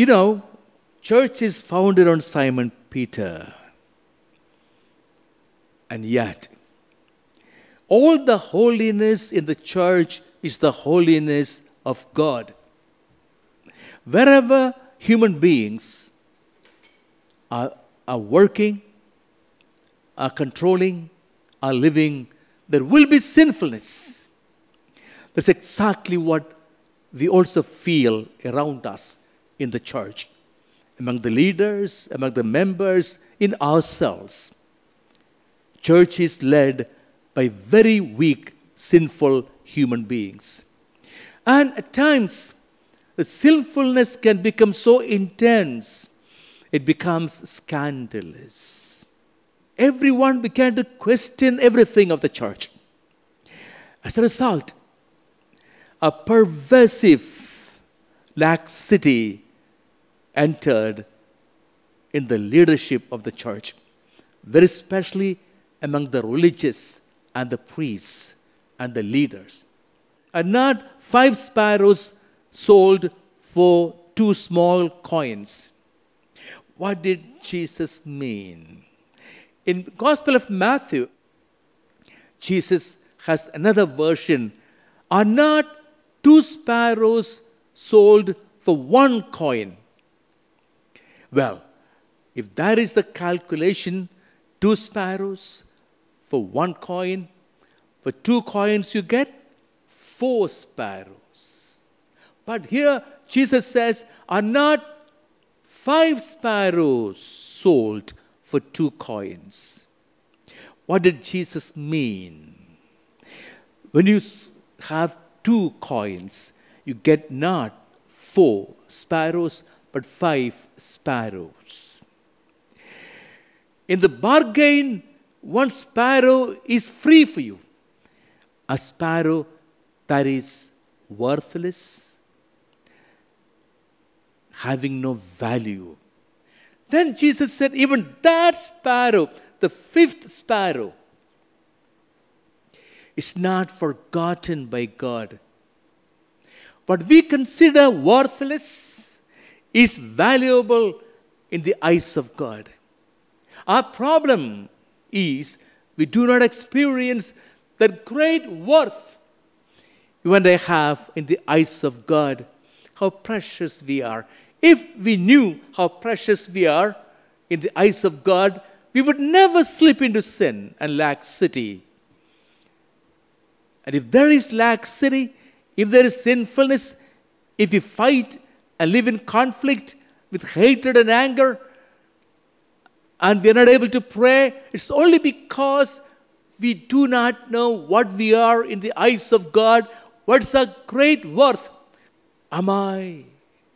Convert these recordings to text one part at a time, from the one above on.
You know, church is founded on Simon Peter. And yet, all the holiness in the church is the holiness of God. Wherever human beings are, are working, are controlling, are living, there will be sinfulness. That's exactly what we also feel around us in the church, among the leaders, among the members, in ourselves. Church is led by very weak, sinful human beings. And at times, the sinfulness can become so intense, it becomes scandalous. Everyone began to question everything of the church. As a result, a pervasive laxity entered in the leadership of the church, very especially among the religious and the priests and the leaders. And not five sparrows sold for two small coins. What did Jesus mean? In Gospel of Matthew, Jesus has another version. Are not two sparrows sold for one coin? Well, if that is the calculation, two sparrows for one coin, for two coins you get four sparrows. But here Jesus says, are not five sparrows sold for two coins? What did Jesus mean? When you have two coins, you get not four sparrows, but five sparrows. In the bargain, one sparrow is free for you. A sparrow that is worthless, having no value. Then Jesus said, even that sparrow, the fifth sparrow, is not forgotten by God. What we consider worthless, is valuable in the eyes of God. Our problem is we do not experience that great worth when they have in the eyes of God. How precious we are. If we knew how precious we are in the eyes of God, we would never slip into sin and laxity. And if there is laxity, if there is sinfulness, if we fight and live in conflict with hatred and anger, and we are not able to pray, it's only because we do not know what we are in the eyes of God. What's our great worth? Am I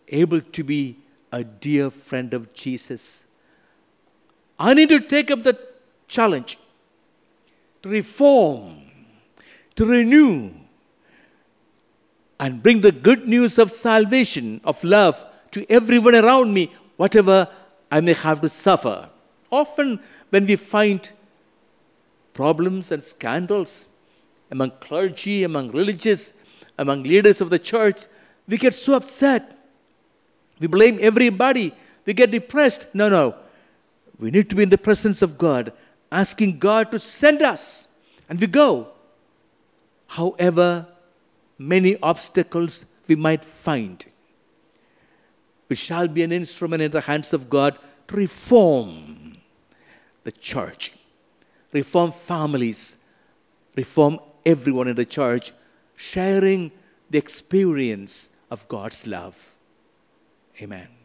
able to be a dear friend of Jesus? I need to take up the challenge to reform, to renew, and bring the good news of salvation, of love to everyone around me, whatever I may have to suffer. Often, when we find problems and scandals among clergy, among religious, among leaders of the church, we get so upset. We blame everybody. We get depressed. No, no. We need to be in the presence of God, asking God to send us. And we go. However, many obstacles we might find. We shall be an instrument in the hands of God to reform the church, reform families, reform everyone in the church, sharing the experience of God's love. Amen.